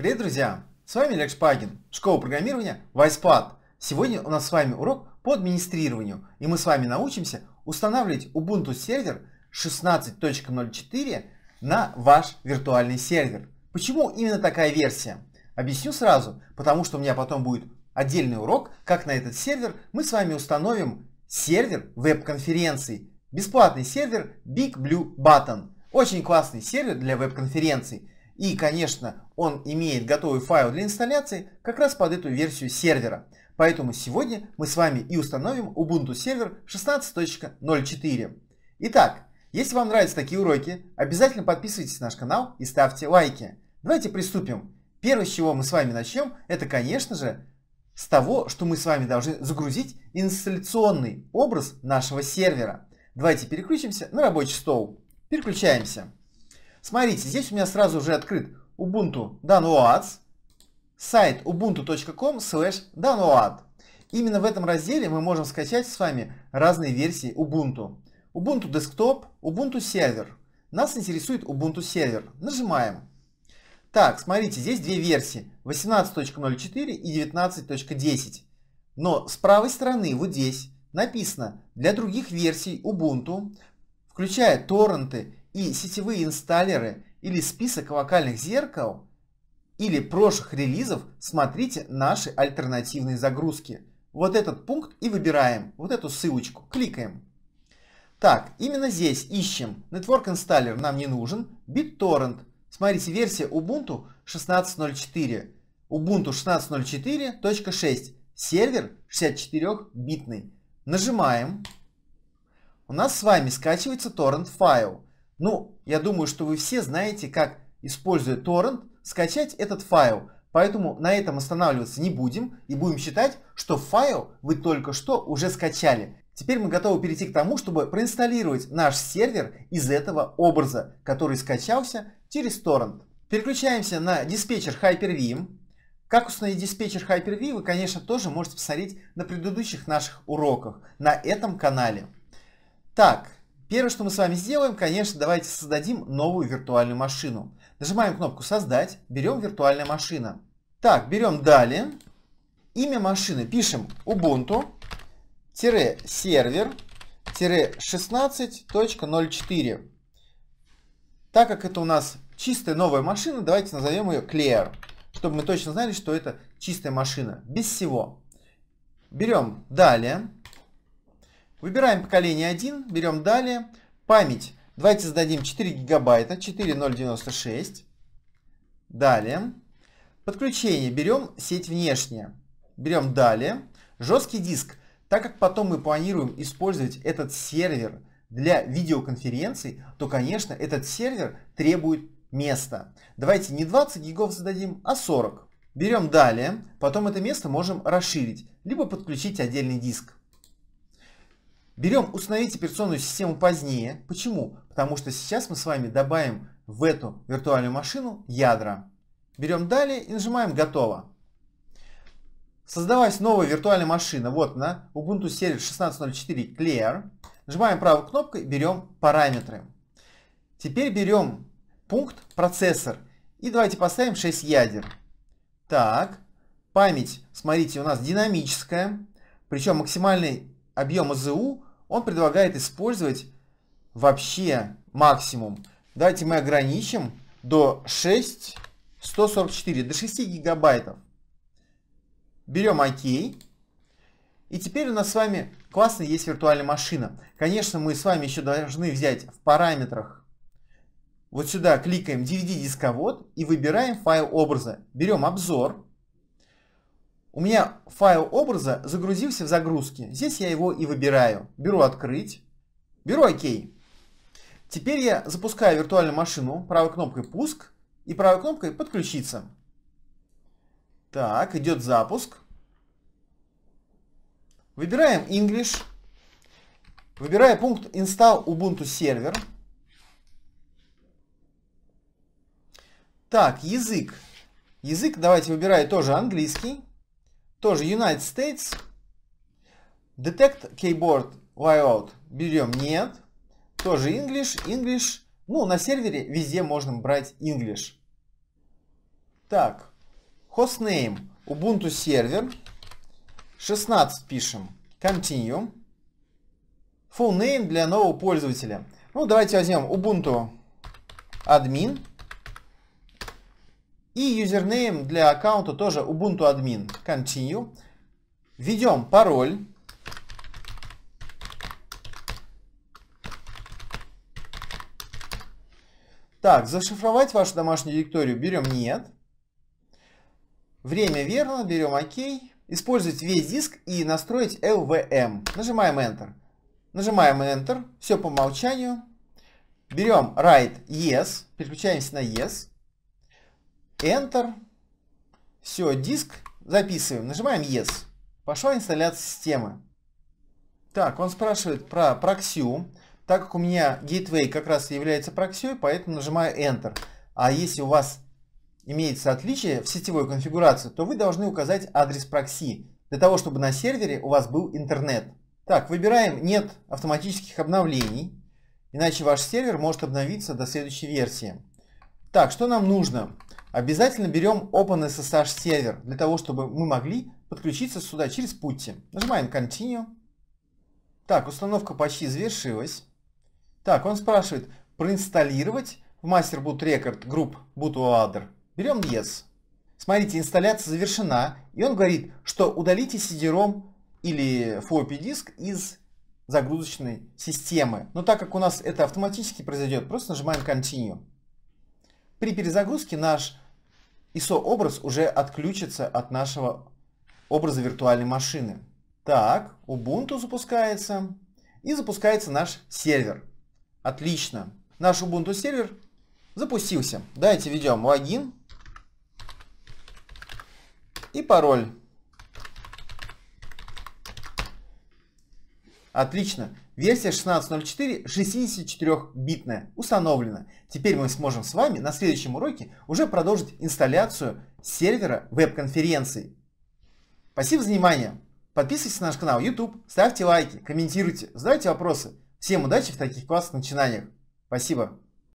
Привет, друзья! С вами Олег Шпагин, школа программирования Вайспад. Сегодня у нас с вами урок по администрированию, и мы с вами научимся устанавливать Ubuntu сервер 16.04 на ваш виртуальный сервер. Почему именно такая версия? Объясню сразу, потому что у меня потом будет отдельный урок, как на этот сервер мы с вами установим сервер веб-конференций, бесплатный сервер Big Blue Button. Очень классный сервер для веб-конференций. И, конечно, он имеет готовый файл для инсталляции как раз под эту версию сервера. Поэтому сегодня мы с вами и установим Ubuntu сервер 16.04. Итак, если вам нравятся такие уроки, обязательно подписывайтесь на наш канал и ставьте лайки. Давайте приступим. Первое, с чего мы с вами начнем, это, конечно же, с того, что мы с вами должны загрузить инсталляционный образ нашего сервера. Давайте переключимся на рабочий стол. Переключаемся. Смотрите, здесь у меня сразу уже открыт Ubuntu Downloads, сайт ubuntu.com slash download. Именно в этом разделе мы можем скачать с вами разные версии Ubuntu. Ubuntu Desktop, Ubuntu Server. Нас интересует Ubuntu Server. Нажимаем. Так, смотрите, здесь две версии. 18.04 и 19.10. Но с правой стороны, вот здесь, написано «Для других версий Ubuntu, включая торренты и сетевые инсталлеры или список вокальных зеркал или прошлых релизов, смотрите наши альтернативные загрузки. Вот этот пункт и выбираем, вот эту ссылочку, кликаем. Так, именно здесь ищем. Network Installer нам не нужен. BitTorrent. Смотрите, версия Ubuntu 16.04. Ubuntu 16.04.6. Сервер 64-битный. Нажимаем. У нас с вами скачивается торрент файл. Ну, я думаю, что вы все знаете, как, используя торрент, скачать этот файл. Поэтому на этом останавливаться не будем и будем считать, что файл вы только что уже скачали. Теперь мы готовы перейти к тому, чтобы проинсталлировать наш сервер из этого образа, который скачался через торрент. Переключаемся на диспетчер Hyper-V. Как установить диспетчер Hyper-V, вы, конечно, тоже можете посмотреть на предыдущих наших уроках на этом канале. Так, Первое, что мы с вами сделаем, конечно, давайте создадим новую виртуальную машину. Нажимаем кнопку «Создать», берем «Виртуальная машина». Так, берем «Далее», имя машины пишем «Ubuntu-сервер-16.04». Так как это у нас чистая новая машина, давайте назовем ее Clear, чтобы мы точно знали, что это чистая машина, без всего. Берем «Далее». Выбираем поколение 1, берем далее. Память. Давайте зададим 4 гигабайта, 4096. Далее. Подключение. Берем сеть внешняя. Берем далее. Жесткий диск. Так как потом мы планируем использовать этот сервер для видеоконференций, то, конечно, этот сервер требует места. Давайте не 20 гигов зададим, а 40. Берем далее, потом это место можем расширить, либо подключить отдельный диск. Берем установить операционную систему позднее. Почему? Потому что сейчас мы с вами добавим в эту виртуальную машину ядра. Берем далее и нажимаем «Готово». Создалась новая виртуальная машина. Вот она, Ubuntu Server 16.04 Clear. Нажимаем правой кнопкой, берем параметры. Теперь берем пункт «Процессор». И давайте поставим 6 ядер. Так, память, смотрите, у нас динамическая. Причем максимальный объем АЗУ он предлагает использовать вообще максимум. Давайте мы ограничим до 6, 144, до 6 гигабайтов. Берем ОК. И теперь у нас с вами классно есть виртуальная машина. Конечно, мы с вами еще должны взять в параметрах. Вот сюда кликаем DVD-дисковод и выбираем файл образа. Берем обзор. У меня файл образа загрузился в загрузке. Здесь я его и выбираю. Беру «Открыть», беру «Ок». Теперь я запускаю виртуальную машину правой кнопкой «Пуск» и правой кнопкой «Подключиться». Так, идет запуск. Выбираем English. Выбираю пункт Install Ubuntu Server. Так, язык. Язык давайте выбираю тоже английский. Тоже United States. Detect Keyboard Layout берем нет. Тоже English, English. Ну, на сервере везде можно брать English. Так, hostname Ubuntu сервер. 16 пишем. Continue. Full name для нового пользователя. Ну, давайте возьмем Ubuntu admin. И юзернейм для аккаунта тоже Ubuntu admin Continue. Введем пароль. Так, зашифровать вашу домашнюю директорию берем нет. Время верно, берем ОК. Использовать весь диск и настроить LVM. Нажимаем Enter. Нажимаем Enter, все по умолчанию. Берем Write Yes, переключаемся на Yes. Enter. Все, диск записываем. Нажимаем Yes. Пошла инсталляция системы. Так, он спрашивает про проксию. Так как у меня Gateway как раз является проксией, поэтому нажимаю Enter. А если у вас имеется отличие в сетевой конфигурации, то вы должны указать адрес прокси, для того, чтобы на сервере у вас был интернет. Так, выбираем «Нет автоматических обновлений», иначе ваш сервер может обновиться до следующей версии. Так, что нам нужно? Обязательно берем OpenSSH сервер для того, чтобы мы могли подключиться сюда через пути. Нажимаем Continue. Так, установка почти завершилась. Так, он спрашивает, проинсталлировать в Master Boot Record Group Boot Loader. Берем Yes. Смотрите, инсталляция завершена, и он говорит, что удалите CD-ROM или floppy диск из загрузочной системы. Но так как у нас это автоматически произойдет, просто нажимаем Continue. При перезагрузке наш ISO-образ уже отключится от нашего образа виртуальной машины. Так, Ubuntu запускается. И запускается наш сервер. Отлично. Наш Ubuntu сервер запустился. Давайте введем логин и пароль. Отлично. Версия 16.04 64-битная установлена. Теперь мы сможем с вами на следующем уроке уже продолжить инсталляцию сервера веб-конференции. Спасибо за внимание. Подписывайтесь на наш канал YouTube, ставьте лайки, комментируйте, задавайте вопросы. Всем удачи в таких классных начинаниях. Спасибо.